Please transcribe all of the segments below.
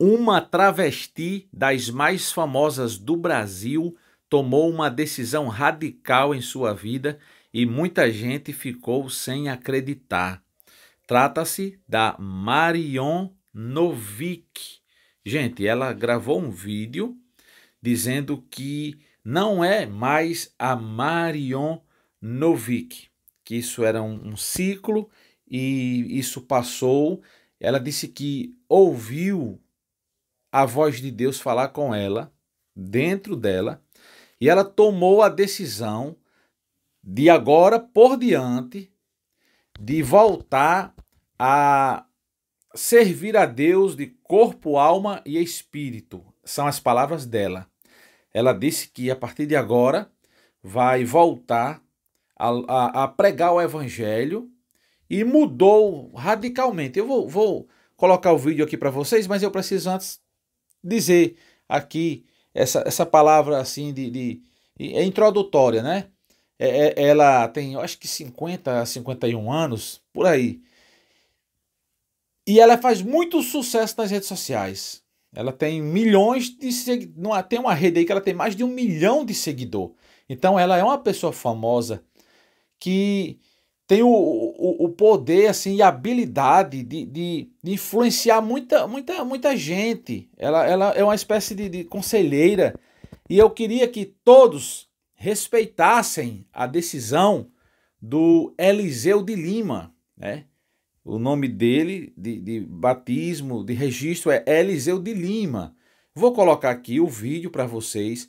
Uma travesti das mais famosas do Brasil tomou uma decisão radical em sua vida e muita gente ficou sem acreditar. Trata-se da Marion Novick, Gente, ela gravou um vídeo dizendo que não é mais a Marion Novick. que isso era um, um ciclo e isso passou. Ela disse que ouviu a voz de Deus falar com ela, dentro dela, e ela tomou a decisão de agora por diante de voltar a servir a Deus de corpo, alma e espírito. São as palavras dela. Ela disse que a partir de agora vai voltar a, a, a pregar o evangelho e mudou radicalmente. Eu vou, vou colocar o vídeo aqui para vocês, mas eu preciso antes dizer aqui essa, essa palavra assim de, de é introdutória, né? É, é, ela tem, eu acho que 50 a 51 anos, por aí. E ela faz muito sucesso nas redes sociais. Ela tem milhões de seguidores. Tem uma rede aí que ela tem mais de um milhão de seguidor. Então ela é uma pessoa famosa que tem o, o, o, poder assim, e a habilidade de, de, de, influenciar muita, muita, muita gente. Ela, ela é uma espécie de, de conselheira. E eu queria que todos respeitassem a decisão do Eliseu de Lima. Né? O nome dele, de, de batismo, de registro, é Eliseu de Lima. Vou colocar aqui o vídeo para vocês.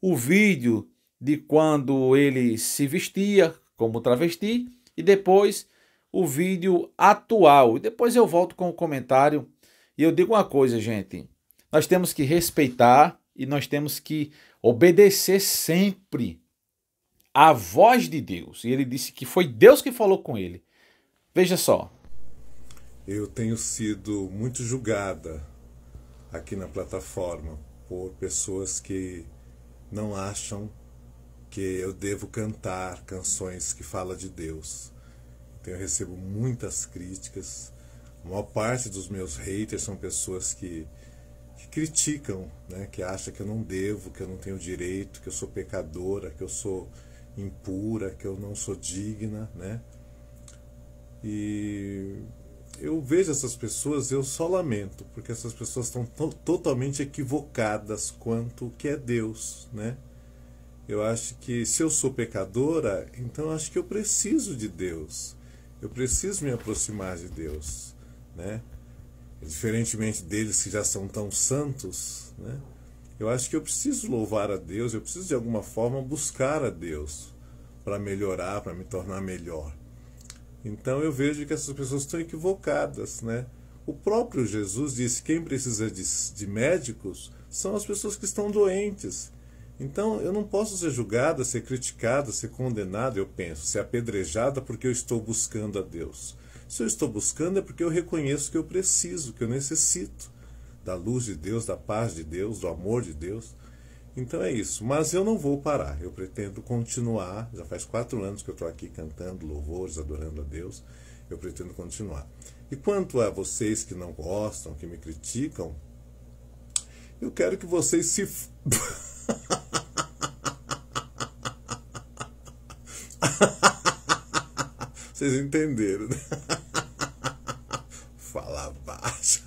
O vídeo de quando ele se vestia como travesti e depois o vídeo atual. E depois eu volto com o comentário e eu digo uma coisa, gente. Nós temos que respeitar e nós temos que obedecer sempre à voz de Deus. E ele disse que foi Deus que falou com ele. Veja só. Eu tenho sido muito julgada aqui na plataforma por pessoas que não acham que eu devo cantar canções que falam de Deus. Então eu recebo muitas críticas. A maior parte dos meus haters são pessoas que, que criticam, né? que acham que eu não devo, que eu não tenho direito, que eu sou pecadora, que eu sou impura, que eu não sou digna. Né? E eu vejo essas pessoas eu só lamento, porque essas pessoas estão totalmente equivocadas quanto o que é Deus. Né? Eu acho que se eu sou pecadora, então acho que eu preciso de Deus. Eu preciso me aproximar de Deus, né? Diferentemente deles que já são tão santos, né? Eu acho que eu preciso louvar a Deus, eu preciso de alguma forma buscar a Deus para melhorar, para me tornar melhor. Então eu vejo que essas pessoas estão equivocadas, né? O próprio Jesus disse: quem precisa de, de médicos são as pessoas que estão doentes. Então eu não posso ser julgada, ser criticada, ser condenada, eu penso, ser apedrejada porque eu estou buscando a Deus. Se eu estou buscando é porque eu reconheço que eu preciso, que eu necessito da luz de Deus, da paz de Deus, do amor de Deus. Então é isso. Mas eu não vou parar. Eu pretendo continuar. Já faz quatro anos que eu estou aqui cantando louvores, adorando a Deus. Eu pretendo continuar. E quanto a vocês que não gostam, que me criticam, eu quero que vocês se. Vocês entenderam, né? Fala baixo.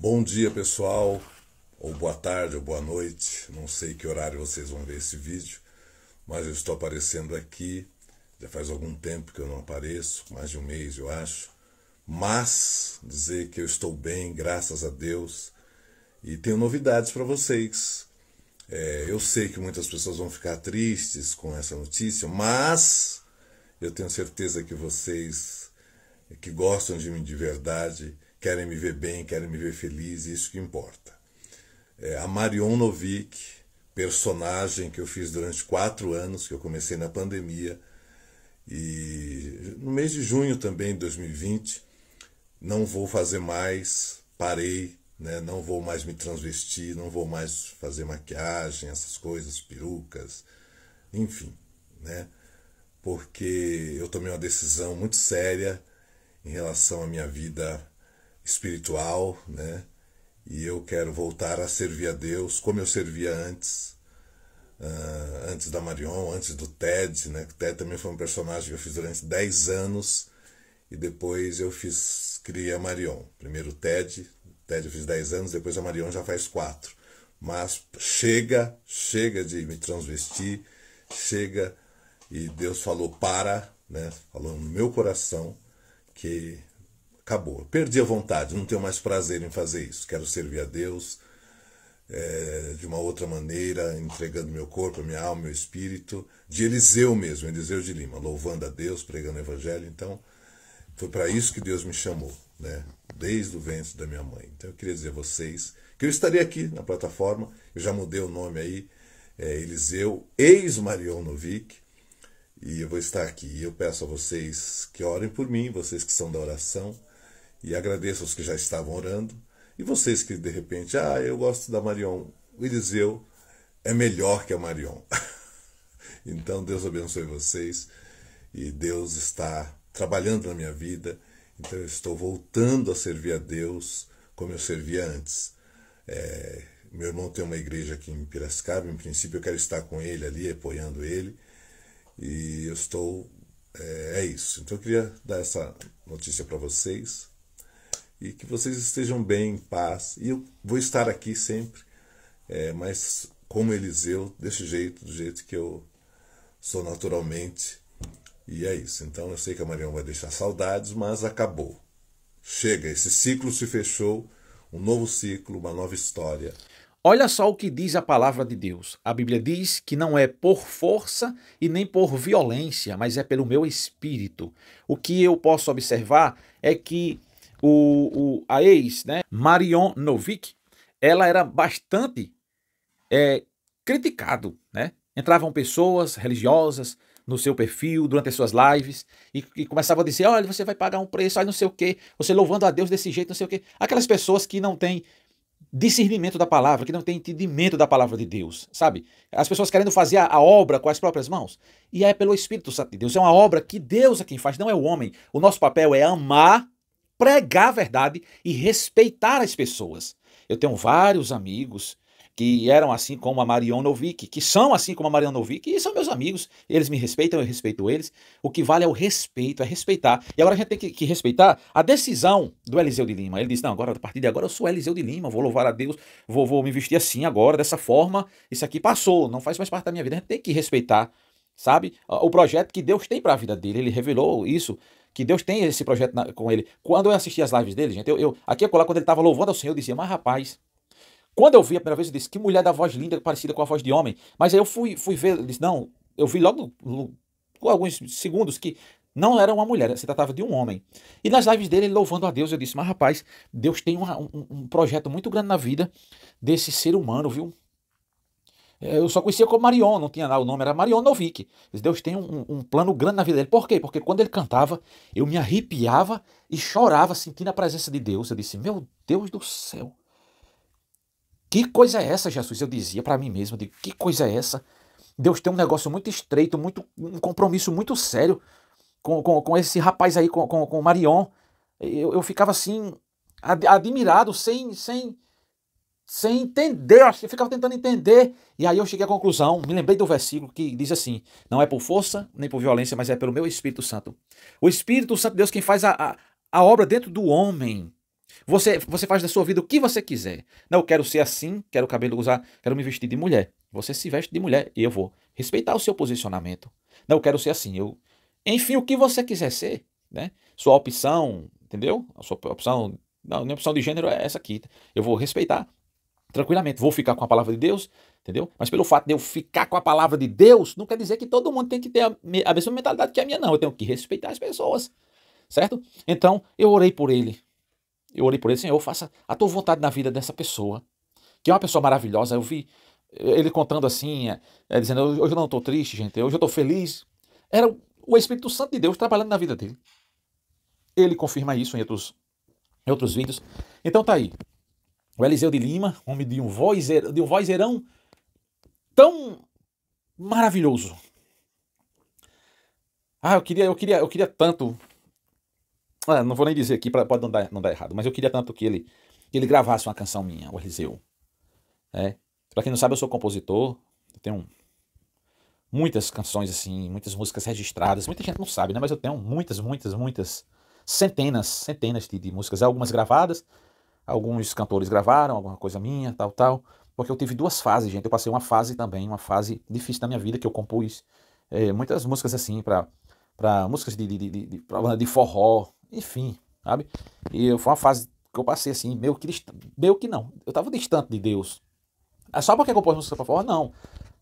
Bom dia, pessoal, ou boa tarde, ou boa noite. Não sei que horário vocês vão ver esse vídeo, mas eu estou aparecendo aqui. Já faz algum tempo que eu não apareço, mais de um mês, eu acho. Mas dizer que eu estou bem, graças a Deus, e tenho novidades para vocês. É, eu sei que muitas pessoas vão ficar tristes com essa notícia, mas eu tenho certeza que vocês que gostam de mim de verdade querem me ver bem, querem me ver feliz, isso que importa. É, a Marion Novik, personagem que eu fiz durante quatro anos, que eu comecei na pandemia, e no mês de junho também de 2020, não vou fazer mais, parei, né? não vou mais me transvestir, não vou mais fazer maquiagem, essas coisas, perucas, enfim, né? porque eu tomei uma decisão muito séria em relação à minha vida espiritual, né? E eu quero voltar a servir a Deus como eu servia antes, uh, antes da Marion, antes do Ted, né? O Ted também foi um personagem que eu fiz durante 10 anos e depois eu fiz criei a Marion. Primeiro o Ted, Ted eu fiz 10 anos, depois a Marion já faz 4. Mas chega, chega de me transvestir, chega e Deus falou para, né? Falou no meu coração que acabou. Perdi a vontade, não tenho mais prazer em fazer isso. Quero servir a Deus é, de uma outra maneira, entregando meu corpo, minha alma, meu espírito. De Eliseu mesmo, Eliseu de Lima, louvando a Deus, pregando o Evangelho. Então, foi para isso que Deus me chamou, né? desde o ventre da minha mãe. Então, eu queria dizer a vocês que eu estaria aqui na plataforma, eu já mudei o nome aí, é, Eliseu, ex-Marion Novik, e eu vou estar aqui. Eu peço a vocês que orem por mim, vocês que são da oração e agradeço aos que já estavam orando. E vocês que de repente, ah, eu gosto da Marion. O Eliseu é melhor que a Marion. então Deus abençoe vocês. E Deus está trabalhando na minha vida. Então eu estou voltando a servir a Deus como eu servia antes. É, meu irmão tem uma igreja aqui em Piracicaba, em princípio eu quero estar com ele ali, apoiando ele. E eu estou. É, é isso. Então eu queria dar essa notícia para vocês e que vocês estejam bem, em paz. E eu vou estar aqui sempre, é, mas como Eliseu, desse jeito, do jeito que eu sou naturalmente. E é isso. Então eu sei que a Marião vai deixar saudades, mas acabou. Chega, esse ciclo se fechou, um novo ciclo, uma nova história. Olha só o que diz a palavra de Deus. A Bíblia diz que não é por força e nem por violência, mas é pelo meu espírito. O que eu posso observar é que o, o, a ex, né, Marion Novik, ela era bastante é, criticado, né? Entravam pessoas religiosas no seu perfil, durante as suas lives, e, e começavam a dizer, olha, você vai pagar um preço, olha, não sei o quê, você louvando a Deus desse jeito, não sei o quê. Aquelas pessoas que não têm discernimento da palavra, que não tem entendimento da palavra de Deus, sabe? As pessoas querendo fazer a, obra com as próprias mãos. E é pelo Espírito Santo de Deus. É uma obra que Deus é quem faz, não é o homem. O nosso papel é amar pregar a verdade e respeitar as pessoas. Eu tenho vários amigos que eram assim como a Marion Novik, que são assim como a Marion Novik, e são meus amigos, eles me respeitam, eu respeito eles. O que vale é o respeito, é respeitar. E agora a gente tem que, que respeitar a decisão do Eliseu de Lima. Ele diz: Não, agora a partir de agora eu sou Eliseu de Lima, vou louvar a Deus, vou, vou me vestir assim agora, dessa forma. Isso aqui passou, não faz mais parte da minha vida. A gente tem que respeitar sabe? O projeto que Deus tem para a vida dele, ele revelou isso que Deus tem esse projeto na, com ele. Quando eu assisti as lives dele, gente, eu, eu aqui e é colar, quando ele estava louvando ao Senhor, eu dizia, mas rapaz, quando eu vi a primeira vez, eu disse, que mulher da voz linda, parecida com a voz de homem. Mas aí eu fui, fui ver, eu disse, não, eu vi logo, com alguns segundos, que não era uma mulher, se tratava de um homem. E nas lives dele, louvando a Deus, eu disse, mas rapaz, Deus tem uma, um, um projeto muito grande na vida desse ser humano, viu? É, eu só conhecia como Marion, não tinha lá o nome, era Marion Novik. Deus tem um, um, plano grande na vida dele. Por quê? Porque quando ele cantava, eu me arrepiava e chorava sentindo a presença de Deus. Eu disse, meu Deus do céu, que coisa é essa, Jesus? Eu dizia para mim mesmo, digo, que coisa é essa? Deus tem um negócio muito estreito, muito um compromisso muito sério com, com, com esse rapaz aí, com, com, com Marion. Eu, eu ficava assim, ad, admirado, sem, sem, sem entender, eu ficava tentando entender. E aí eu cheguei à conclusão, me lembrei do versículo que diz assim: não é por força nem por violência, mas é pelo meu Espírito Santo. O Espírito Santo de Deus quem faz a, a, a obra dentro do homem. Você, você faz da sua vida o que você quiser. Não, eu quero ser assim, quero cabelo usar, quero me vestir de mulher. Você se veste de mulher e eu vou respeitar o seu posicionamento. Não, eu quero ser assim. Eu, enfim, o que você quiser ser, né? Sua opção, entendeu? A sua opção, não, minha opção de gênero é essa aqui. Eu vou respeitar tranquilamente, vou ficar com a palavra de Deus, entendeu? Mas pelo fato de eu ficar com a palavra de Deus, não quer dizer que todo mundo tem que ter a, mesma mentalidade que a minha, não. Eu tenho que respeitar as pessoas, certo? Então, eu orei por ele. Eu orei por ele, Senhor, faça a tua vontade na vida dessa pessoa, que é uma pessoa maravilhosa. Eu vi ele contando assim, é, é dizendo: hoje eu não estou triste, gente, hoje eu estou feliz. Era o Espírito Santo de Deus trabalhando na vida dele. Ele confirma isso em outros, em outros vídeos. Então tá aí. O Eliseu de Lima, homem de um vozeirão, de um vozeirão tão maravilhoso. Ah, eu queria, eu queria, eu queria tanto. Ah, não vou nem dizer aqui, para pode não dar, não dar errado, mas eu queria tanto que ele, que ele gravasse uma canção minha, o Eliseu. É. Pra quem não sabe, eu sou compositor, eu tenho muitas canções assim, muitas músicas registradas. Muita gente não sabe, né? Mas eu tenho muitas, muitas, muitas, centenas, centenas de, de músicas, algumas gravadas Alguns cantores gravaram alguma coisa minha, tal, tal. Porque eu tive duas fases, gente. Eu passei uma fase também, uma fase difícil da minha vida, que eu compus é, muitas músicas assim, para músicas de, de, de, de, pra, de forró, enfim, sabe? E foi uma fase que eu passei assim, meio que, meio que não. Eu tava distante de Deus. é Só porque eu compus música para forró? Não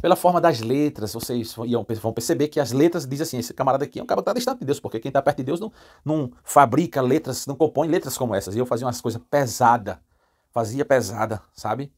pela forma das letras, vocês vão perceber que as letras dizem assim, esse camarada aqui é um cara que está distante de Deus, porque quem está perto de Deus não, não fabrica letras, não compõe letras como essas. E eu fazia umas coisas pesadas, fazia pesada, sabe?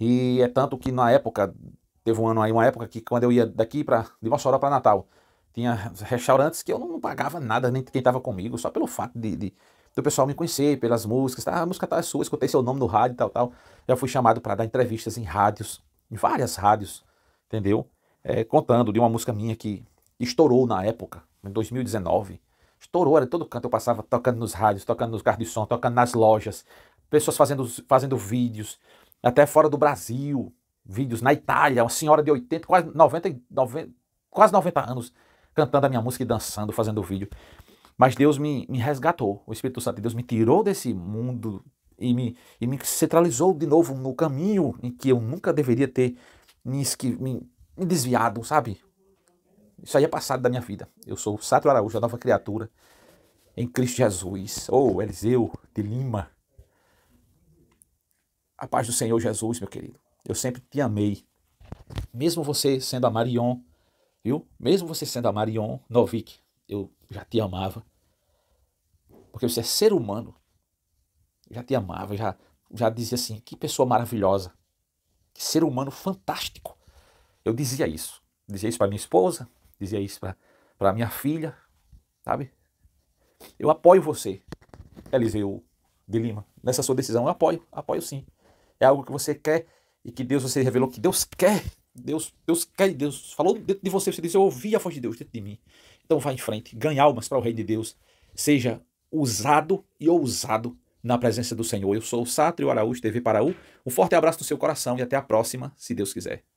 E é tanto que na época, teve um ano aí, uma época que quando eu ia daqui para de Mossoró para Natal, tinha restaurantes que eu não pagava nada, nem quem estava comigo, só pelo fato de, de do pessoal me conhecer pelas músicas, tá? a música tá é sua, escutei seu nome no rádio e tal, tal. Já fui chamado para dar entrevistas em rádios, em várias rádios entendeu? É, contando de uma música minha que estourou na época, em 2019. Estourou, era todo canto, eu passava tocando nos rádios, tocando nos carros de som, tocando nas lojas, pessoas fazendo, fazendo vídeos, até fora do Brasil, vídeos na Itália, uma senhora de 80, quase 90, 90 quase 90 anos, cantando a minha música e dançando, fazendo vídeo. Mas Deus me, me resgatou, o Espírito Santo de Deus me tirou desse mundo e me, e me centralizou de novo no caminho em que eu nunca deveria ter me, esqui, me, me desviado, sabe? Isso aí é passado da minha vida. Eu sou o Sato Araújo, a nova criatura em Cristo Jesus. Ou oh, Eliseu de Lima. A paz do Senhor Jesus, meu querido. Eu sempre te amei. Mesmo você sendo a Marion, viu? Mesmo você sendo a Marion Novik, eu já te amava. Porque você é ser humano. já te amava, já, já dizia assim: que pessoa maravilhosa. Que ser humano fantástico. Eu dizia isso. Dizia isso para minha esposa, dizia isso para minha filha, sabe? Eu apoio você, Eliseu de Lima, nessa sua decisão. Eu apoio, apoio sim. É algo que você quer e que Deus, você revelou que Deus quer. Deus, Deus quer, Deus falou dentro de você, você disse, eu ouvi a voz de Deus dentro de mim. Então vá em frente, ganhe almas para o reino de Deus. Seja usado e ousado na presença do Senhor. Eu sou o Sátrio Araújo, TV Paraú. Um forte abraço no seu coração e até a próxima, se Deus quiser.